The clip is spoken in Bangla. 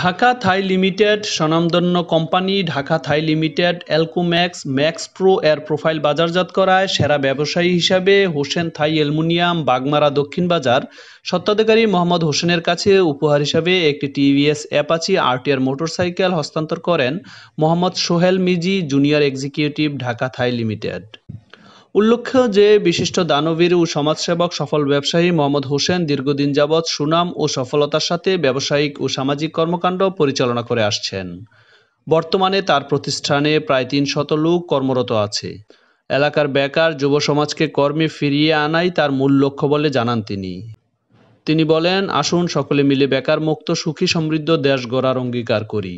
ঢাকা থাই লিমিটেড স্বনামধন্য company Dhaka Thai limited Alcumax max pro এর প্রোফাইল বাজারজাত করায় সেরা ব্যবসায়ী হিসাবে হোসেন থাই অ্যালুমিনিয়াম বাগমারা দক্ষিণ বাজার সত্ত্বাধিকারী মোহাম্মদ হোসেনের কাছে উপহার হিসাবে একটি টিভিএস অ্যাপাচি আরটিআর মোটরসাইকেল হস্তান্তর করেন Mohammad Sohel Miji junior executive Dhaka Thai limited উল্লেখ্য যে বিশিষ্ট দানবীর ও সমাজসেবক সফল ব্যবসায়ী মোহাম্মদ হোসেন দীর্ঘদিন যাবৎ সুনাম ও সফলতার সাথে ব্যবসায়িক ও সামাজিক কর্মকাণ্ড পরিচালনা করে আসছেন বর্তমানে তার প্রতিষ্ঠানে প্রায় তিন শত লোক কর্মরত আছে এলাকার বেকার যুব সমাজকে কর্মে ফিরিয়ে আনাই তার মূল লক্ষ্য বলে জানান তিনি তিনি বলেন আসুন সকলে মিলে বেকার মুক্ত সুখী সমৃদ্ধ দেশ গড়ার অঙ্গীকার করি